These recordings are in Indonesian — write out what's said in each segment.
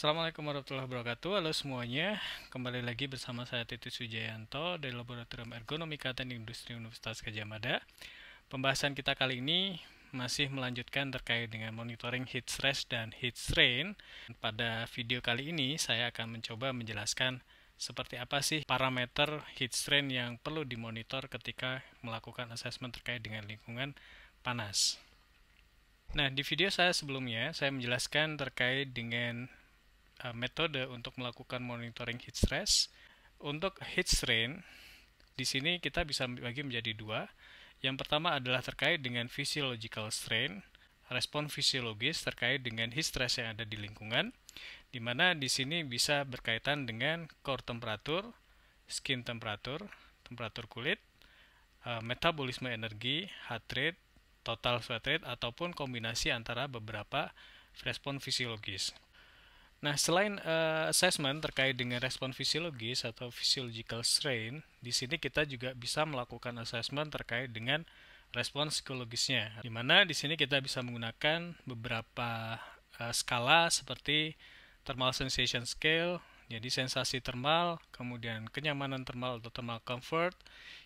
Assalamualaikum warahmatullahi wabarakatuh Halo semuanya, kembali lagi bersama saya Titus Wijayanto dari Laboratorium Ergonomika Teknik Industri Universitas Gajah Mada Pembahasan kita kali ini masih melanjutkan terkait dengan monitoring heat stress dan heat strain Pada video kali ini saya akan mencoba menjelaskan seperti apa sih parameter heat strain yang perlu dimonitor ketika melakukan asesmen terkait dengan lingkungan panas Nah, di video saya sebelumnya, saya menjelaskan terkait dengan Eh, metode untuk melakukan monitoring heat stress. Untuk heat strain, di sini kita bisa bagi menjadi dua. Yang pertama adalah terkait dengan physiological strain, respon fisiologis terkait dengan heat stress yang ada di lingkungan, di mana di sini bisa berkaitan dengan core temperature skin temperature temperatur kulit, eh, metabolisme energi, heart rate, total sweat rate, ataupun kombinasi antara beberapa respon fisiologis. Nah, selain uh, assessment terkait dengan respon fisiologis atau physiological strain, di sini kita juga bisa melakukan assessment terkait dengan respon psikologisnya. Di mana di sini kita bisa menggunakan beberapa uh, skala seperti thermal sensation scale, jadi sensasi thermal, kemudian kenyamanan thermal atau thermal comfort,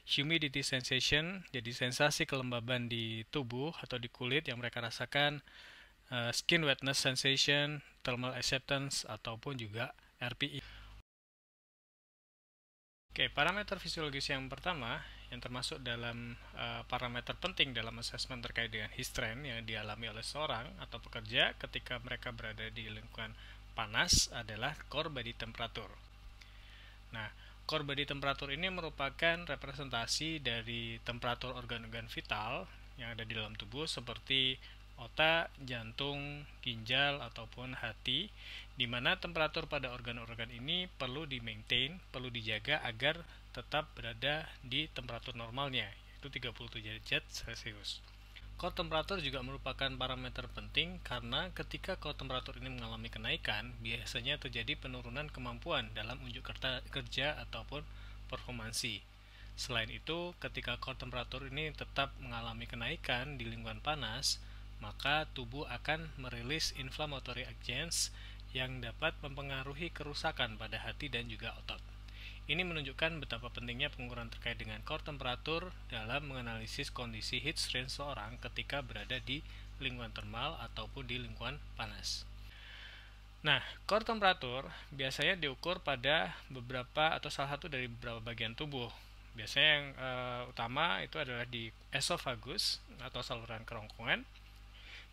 humidity sensation, jadi sensasi kelembaban di tubuh atau di kulit yang mereka rasakan, Eh, skin wetness sensation, thermal acceptance, ataupun juga RPE. Oke, parameter fisiologis yang pertama yang termasuk dalam uh, parameter penting dalam asesmen terkait dengan heat strain yang dialami oleh seorang atau pekerja ketika mereka berada di lingkungan panas adalah core body temperature. Nah, core body temperature ini merupakan representasi dari temperatur organ-organ vital yang ada di dalam tubuh seperti otak, jantung, ginjal, ataupun hati, di mana temperatur pada organ-organ ini perlu di-maintain, perlu dijaga agar tetap berada di temperatur normalnya, yaitu 37 derajat Celcius. Core temperatur juga merupakan parameter penting karena ketika core temperatur ini mengalami kenaikan, biasanya terjadi penurunan kemampuan dalam unjuk kerja ataupun performansi. Selain itu, ketika core temperatur ini tetap mengalami kenaikan di lingkungan panas, maka tubuh akan merilis inflammatory agents yang dapat mempengaruhi kerusakan pada hati dan juga otot. Ini menunjukkan betapa pentingnya pengukuran terkait dengan core temperatur dalam menganalisis kondisi heat strain seorang ketika berada di lingkungan termal ataupun di lingkungan panas. Nah, core temperatur biasanya diukur pada beberapa atau salah satu dari beberapa bagian tubuh. Biasanya yang e, utama itu adalah di esofagus atau saluran kerongkongan,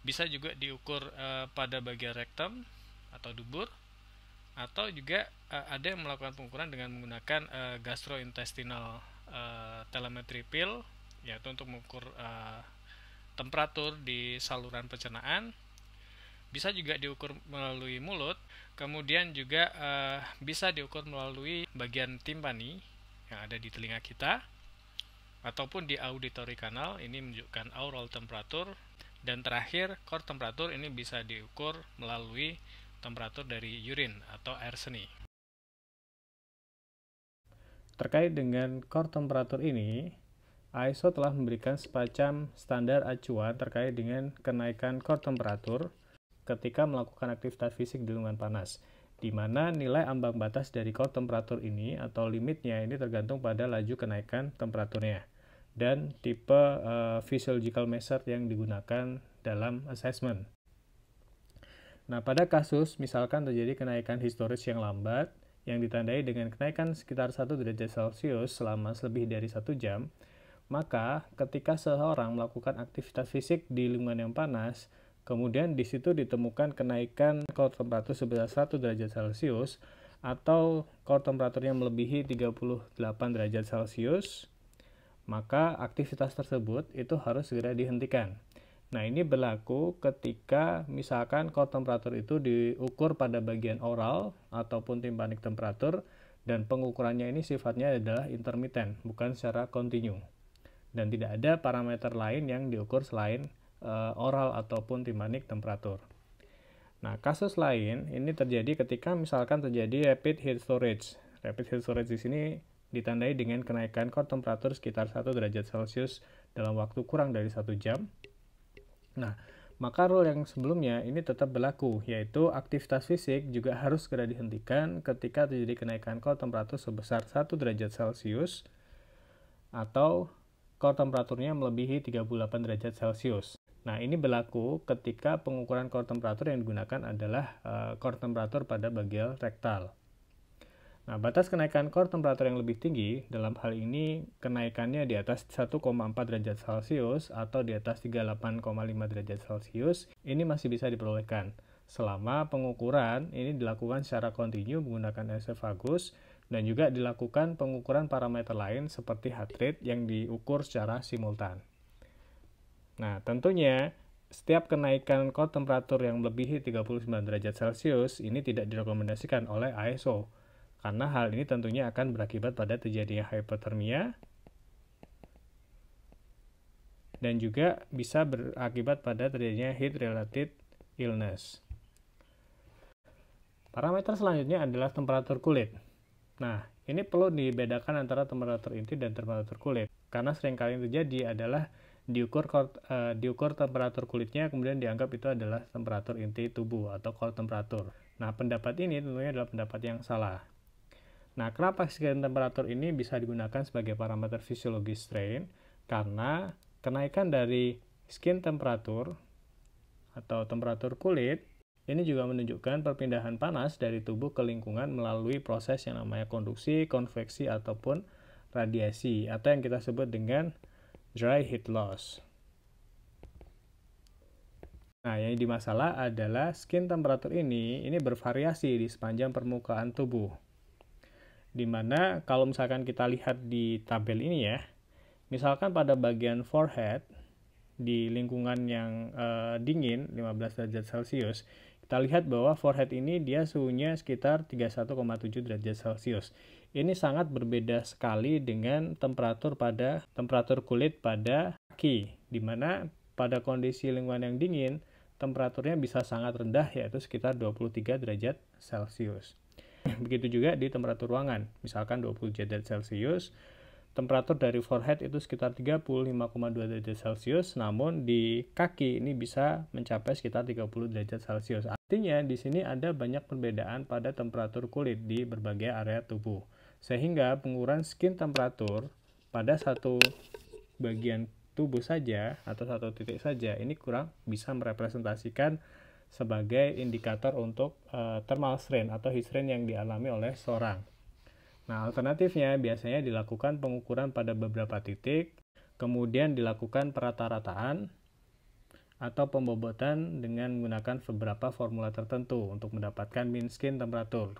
bisa juga diukur e, pada bagian rektum atau dubur atau juga e, ada yang melakukan pengukuran dengan menggunakan e, gastrointestinal e, telemetry pill yaitu untuk mengukur e, temperatur di saluran pencernaan. Bisa juga diukur melalui mulut, kemudian juga e, bisa diukur melalui bagian timpani yang ada di telinga kita ataupun di auditory canal ini menunjukkan aural temperatur dan terakhir, core temperatur ini bisa diukur melalui temperatur dari urin atau air seni. Terkait dengan core temperatur ini, ISO telah memberikan semacam standar acuan terkait dengan kenaikan core temperatur ketika melakukan aktivitas fisik di lingkungan panas, di mana nilai ambang batas dari core temperatur ini atau limitnya ini tergantung pada laju kenaikan temperaturnya dan tipe uh, eh, physiological measure yang digunakan dalam assessment. Nah, pada kasus misalkan terjadi kenaikan historis yang lambat yang ditandai dengan kenaikan sekitar 1 derajat Celcius selama lebih dari 1 jam, maka ketika seseorang melakukan aktivitas fisik di lingkungan yang panas, kemudian di situ ditemukan kenaikan core temperatur sebesar 1 derajat Celcius atau core temperaturnya melebihi 38 derajat Celcius, maka aktivitas tersebut itu harus segera dihentikan. Nah, ini berlaku ketika misalkan core temperatur itu diukur pada bagian oral ataupun timpanik temperatur dan pengukurannya ini sifatnya adalah intermiten, bukan secara kontinu. Dan tidak ada parameter lain yang diukur selain e, oral ataupun timpanik temperatur. Nah, kasus lain ini terjadi ketika misalkan terjadi rapid heat storage. Rapid heat storage di sini ditandai dengan kenaikan core temperatur sekitar 1 derajat Celcius dalam waktu kurang dari 1 jam. Nah, maka rule yang sebelumnya ini tetap berlaku, yaitu aktivitas fisik juga harus segera dihentikan ketika terjadi kenaikan core temperatur sebesar 1 derajat Celcius atau core temperaturnya melebihi 38 derajat Celcius. Nah, ini berlaku ketika pengukuran core temperatur yang digunakan adalah uh, eh, core temperatur pada bagian rektal. Nah, batas kenaikan core temperatur yang lebih tinggi, dalam hal ini kenaikannya di atas 1,4 derajat Celcius atau di atas 38,5 derajat Celcius, ini masih bisa diperolehkan. Selama pengukuran ini dilakukan secara kontinu menggunakan esophagus dan juga dilakukan pengukuran parameter lain seperti heart rate yang diukur secara simultan. Nah, tentunya setiap kenaikan core temperatur yang melebihi 39 derajat Celcius ini tidak direkomendasikan oleh ISO karena hal ini tentunya akan berakibat pada terjadinya hipotermia dan juga bisa berakibat pada terjadinya heat related illness. Parameter selanjutnya adalah temperatur kulit. Nah, ini perlu dibedakan antara temperatur inti dan temperatur kulit karena seringkali yang terjadi adalah diukur uh, diukur temperatur kulitnya kemudian dianggap itu adalah temperatur inti tubuh atau core temperatur. Nah, pendapat ini tentunya adalah pendapat yang salah. Nah, kenapa scan temperatur ini bisa digunakan sebagai parameter fisiologi strain? Karena kenaikan dari skin temperatur atau temperatur kulit ini juga menunjukkan perpindahan panas dari tubuh ke lingkungan melalui proses yang namanya konduksi, konveksi, ataupun radiasi, atau yang kita sebut dengan dry heat loss. Nah, yang dimasalah adalah skin temperatur ini, ini bervariasi di sepanjang permukaan tubuh. Dimana kalau misalkan kita lihat di tabel ini ya, misalkan pada bagian forehead di lingkungan yang uh, dingin 15 derajat Celcius, kita lihat bahwa forehead ini dia suhunya sekitar 31,7 derajat Celcius. Ini sangat berbeda sekali dengan temperatur pada temperatur kulit pada kaki, di mana pada kondisi lingkungan yang dingin, temperaturnya bisa sangat rendah yaitu sekitar 23 derajat Celcius. Begitu juga di temperatur ruangan, misalkan 20 derajat Celcius, temperatur dari forehead itu sekitar 35,2 derajat Celcius, namun di kaki ini bisa mencapai sekitar 30 derajat Celcius. Artinya di sini ada banyak perbedaan pada temperatur kulit di berbagai area tubuh. Sehingga pengukuran skin temperatur pada satu bagian tubuh saja atau satu titik saja ini kurang bisa merepresentasikan sebagai indikator untuk uh, thermal strain atau heat strain yang dialami oleh seorang. Nah, alternatifnya biasanya dilakukan pengukuran pada beberapa titik, kemudian dilakukan perata-rataan atau pembobotan dengan menggunakan beberapa formula tertentu untuk mendapatkan mean skin temperature.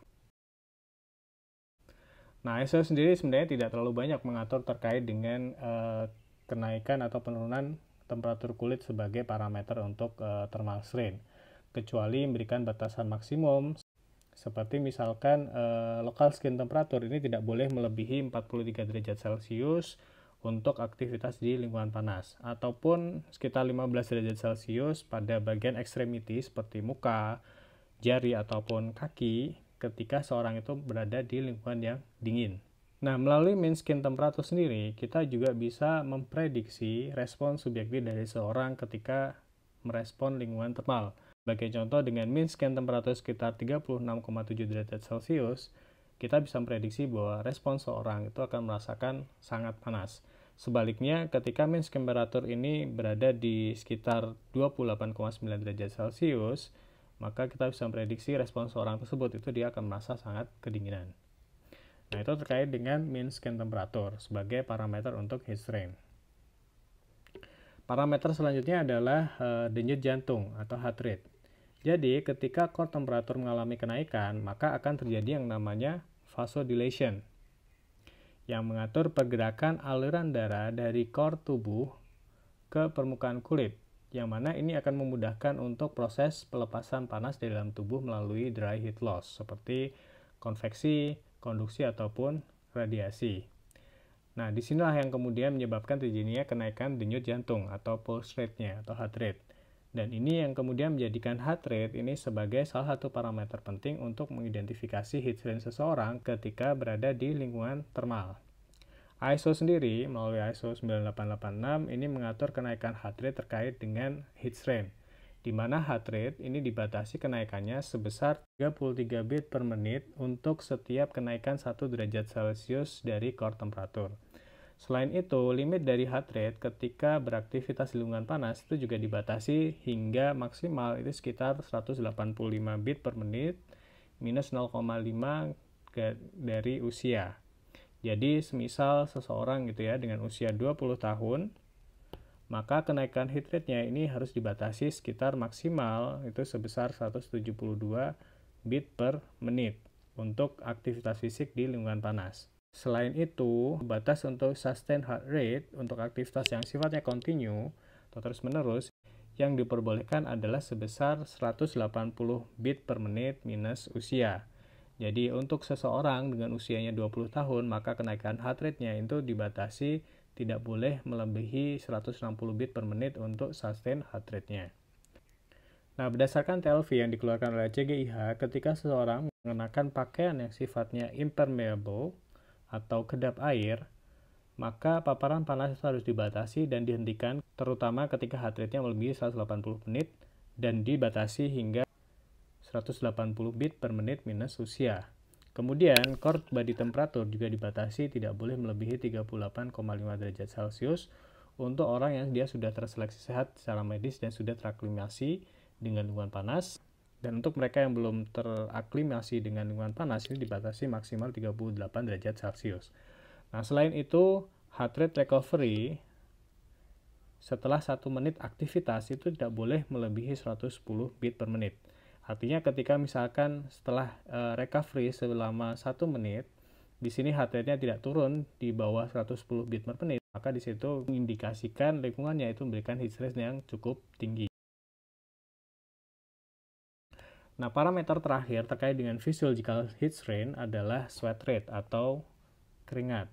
Nah, ISO sendiri sebenarnya tidak terlalu banyak mengatur terkait dengan uh, kenaikan atau penurunan temperatur kulit sebagai parameter untuk uh, thermal strain kecuali memberikan batasan maksimum seperti misalkan eh, lokal skin temperatur ini tidak boleh melebihi 43 derajat Celcius untuk aktivitas di lingkungan panas ataupun sekitar 15 derajat Celcius pada bagian ekstremiti seperti muka, jari ataupun kaki ketika seorang itu berada di lingkungan yang dingin. Nah, melalui mean skin temperatur sendiri, kita juga bisa memprediksi respon subjektif dari seorang ketika merespon lingkungan thermal. Sebagai contoh, dengan mean scan temperatur sekitar 36,7 derajat Celcius, kita bisa memprediksi bahwa respons seorang itu akan merasakan sangat panas. Sebaliknya, ketika mean scan temperatur ini berada di sekitar 28,9 derajat Celcius, maka kita bisa memprediksi respons seorang tersebut itu dia akan merasa sangat kedinginan. Nah, itu terkait dengan mean scan temperatur sebagai parameter untuk heat strain. Parameter selanjutnya adalah uh, denyut jantung atau heart rate. Jadi, ketika core temperatur mengalami kenaikan, maka akan terjadi yang namanya vasodilation yang mengatur pergerakan aliran darah dari core tubuh ke permukaan kulit, yang mana ini akan memudahkan untuk proses pelepasan panas di dalam tubuh melalui dry heat loss seperti konveksi, konduksi ataupun radiasi. Nah, disinilah yang kemudian menyebabkan terjadinya kenaikan denyut jantung atau pulse rate-nya atau heart rate. Dan ini yang kemudian menjadikan heart rate ini sebagai salah satu parameter penting untuk mengidentifikasi heat strain seseorang ketika berada di lingkungan termal. ISO sendiri melalui ISO 9886 ini mengatur kenaikan heart rate terkait dengan heat strain di mana heart rate ini dibatasi kenaikannya sebesar 33 beat per menit untuk setiap kenaikan 1 derajat Celcius dari core temperatur. Selain itu, limit dari heart rate ketika beraktivitas di lingkungan panas itu juga dibatasi hingga maksimal itu sekitar 185 bit per menit minus 0,5 dari usia. Jadi, semisal seseorang gitu ya dengan usia 20 tahun, maka kenaikan heat rate-nya ini harus dibatasi sekitar maksimal itu sebesar 172 bit per menit untuk aktivitas fisik di lingkungan panas. Selain itu, batas untuk sustain heart rate untuk aktivitas yang sifatnya kontinu atau terus-menerus yang diperbolehkan adalah sebesar 180 bit per menit minus usia. Jadi untuk seseorang dengan usianya 20 tahun, maka kenaikan heart rate-nya itu dibatasi tidak boleh melebihi 160 bit per menit untuk sustain heart rate-nya. Nah, berdasarkan TLV yang dikeluarkan oleh CGIH, ketika seseorang mengenakan pakaian yang sifatnya impermeable atau kedap air, maka paparan panas harus dibatasi dan dihentikan terutama ketika heart rate-nya melebihi 180 menit dan dibatasi hingga 180 bit per menit minus usia. Kemudian, core body temperature juga dibatasi tidak boleh melebihi 38,5 derajat Celcius untuk orang yang dia sudah terseleksi sehat secara medis dan sudah teraklimasi dengan lingkungan panas. Dan untuk mereka yang belum teraklimasi dengan lingkungan panas ini dibatasi maksimal 38 derajat Celcius. Nah, selain itu, heart rate recovery setelah satu menit aktivitas itu tidak boleh melebihi 110 beat per menit. Artinya ketika misalkan setelah eh, recovery selama satu menit, di sini heart rate-nya tidak turun di bawah 110 beat per menit, maka di situ mengindikasikan lingkungannya yaitu memberikan heat stress yang cukup tinggi. Nah, parameter terakhir terkait dengan physiological heat strain adalah sweat rate atau keringat.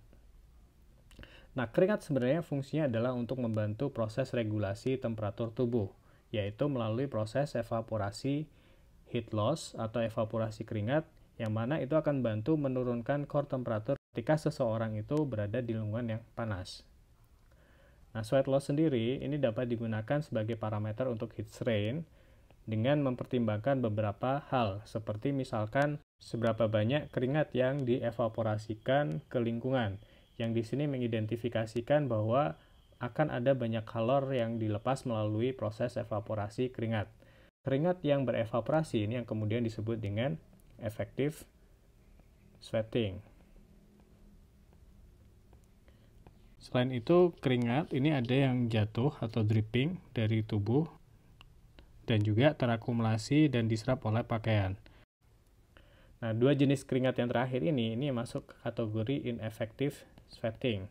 Nah, keringat sebenarnya fungsinya adalah untuk membantu proses regulasi temperatur tubuh, yaitu melalui proses evaporasi heat loss atau evaporasi keringat yang mana itu akan bantu menurunkan core temperatur ketika seseorang itu berada di lingkungan yang panas. Nah, sweat loss sendiri ini dapat digunakan sebagai parameter untuk heat strain dengan mempertimbangkan beberapa hal seperti misalkan seberapa banyak keringat yang dievaporasikan ke lingkungan. Yang di sini mengidentifikasikan bahwa akan ada banyak kalor yang dilepas melalui proses evaporasi keringat. Keringat yang berevaporasi ini yang kemudian disebut dengan efektif sweating. Selain itu, keringat ini ada yang jatuh atau dripping dari tubuh dan juga terakumulasi dan diserap oleh pakaian. Nah, dua jenis keringat yang terakhir ini ini masuk kategori ineffective sweating.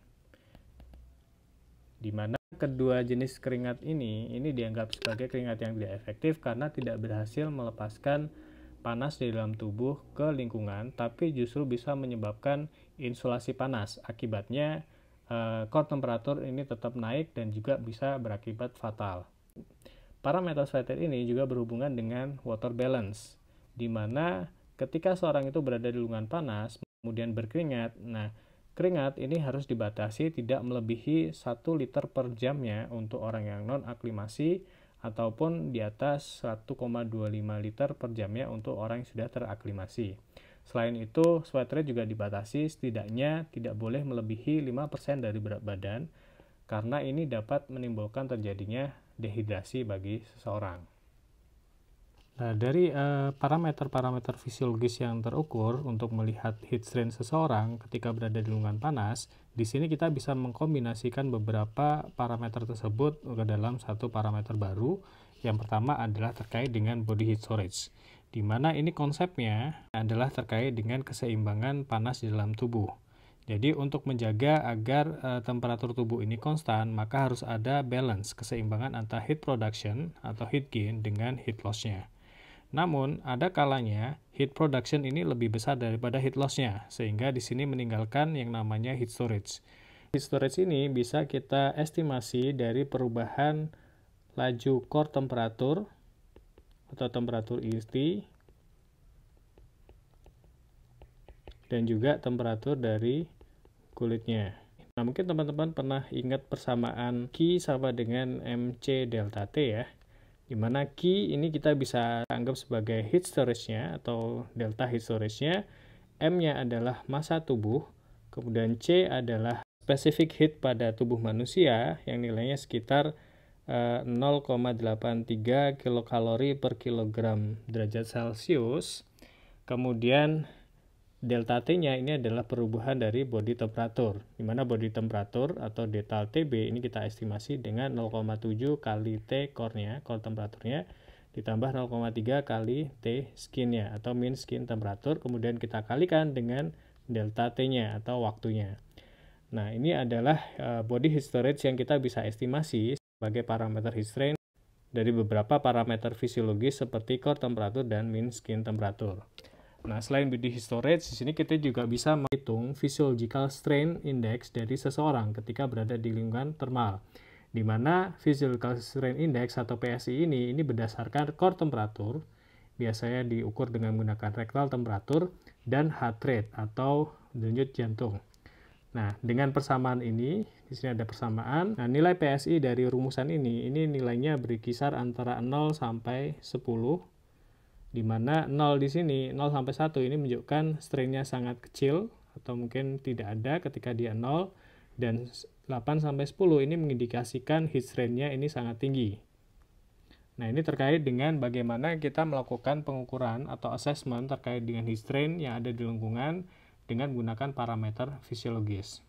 Di mana Kedua jenis keringat ini, ini dianggap sebagai keringat yang tidak efektif karena tidak berhasil melepaskan panas di dalam tubuh ke lingkungan, tapi justru bisa menyebabkan insulasi panas. Akibatnya, eh, core temperatur ini tetap naik dan juga bisa berakibat fatal. Parameter sweater ini juga berhubungan dengan water balance, di mana ketika seorang itu berada di lingkungan panas, kemudian berkeringat, nah Keringat ini harus dibatasi tidak melebihi 1 liter per jamnya untuk orang yang non-aklimasi ataupun di atas 1,25 liter per jamnya untuk orang yang sudah teraklimasi. Selain itu, sweat juga dibatasi setidaknya tidak boleh melebihi 5% dari berat badan karena ini dapat menimbulkan terjadinya dehidrasi bagi seseorang. Nah, dari eh, parameter-parameter uh, fisiologis yang terukur untuk melihat heat strain seseorang ketika berada di lingkungan panas, di sini kita bisa mengkombinasikan beberapa parameter tersebut ke dalam satu parameter baru. Yang pertama adalah terkait dengan body heat storage, di mana ini konsepnya adalah terkait dengan keseimbangan panas di dalam tubuh. Jadi untuk menjaga agar e, temperatur tubuh ini konstan, maka harus ada balance, keseimbangan antara heat production atau heat gain dengan heat loss-nya. Namun, ada kalanya heat production ini lebih besar daripada heat loss-nya, sehingga di sini meninggalkan yang namanya heat storage. Heat storage ini bisa kita estimasi dari perubahan laju core temperatur atau temperatur inti e dan juga temperatur dari kulitnya. Nah, mungkin teman-teman pernah ingat persamaan Q sama dengan MC delta T ya dimana Q ini kita bisa anggap sebagai heat storage-nya atau delta heat storage-nya, M-nya adalah massa tubuh, kemudian C adalah specific heat pada tubuh manusia yang nilainya sekitar 0,83 eh, kilokalori per kilogram derajat Celcius. Kemudian delta T-nya ini adalah perubahan dari body temperature, di mana body temperature atau delta TB ini kita estimasi dengan 0,7 kali T core-nya, core temperaturnya, ditambah 0,3 kali T skin-nya atau mean skin temperature, kemudian kita kalikan dengan delta T-nya atau waktunya. Nah, ini adalah eh, body heat storage yang kita bisa estimasi sebagai parameter heat strain dari beberapa parameter fisiologis seperti core temperature dan mean skin temperature. Nah, selain BD storage, di sini kita juga bisa menghitung physiological strain index dari seseorang ketika berada di lingkungan termal. Di mana physiological strain index atau PSI ini ini berdasarkan core temperatur, biasanya diukur dengan menggunakan rektal temperatur dan heart rate atau denyut jantung. Nah, dengan persamaan ini, di sini ada persamaan. Nah, nilai PSI dari rumusan ini, ini nilainya berkisar antara 0 sampai 10 di mana 0 di sini 0 sampai 1 ini menunjukkan strainnya sangat kecil atau mungkin tidak ada ketika dia 0 dan 8 sampai 10 ini mengindikasikan heat strainnya ini sangat tinggi. Nah, ini terkait dengan bagaimana kita melakukan pengukuran atau assessment terkait dengan heat strain yang ada di lingkungan dengan menggunakan parameter fisiologis.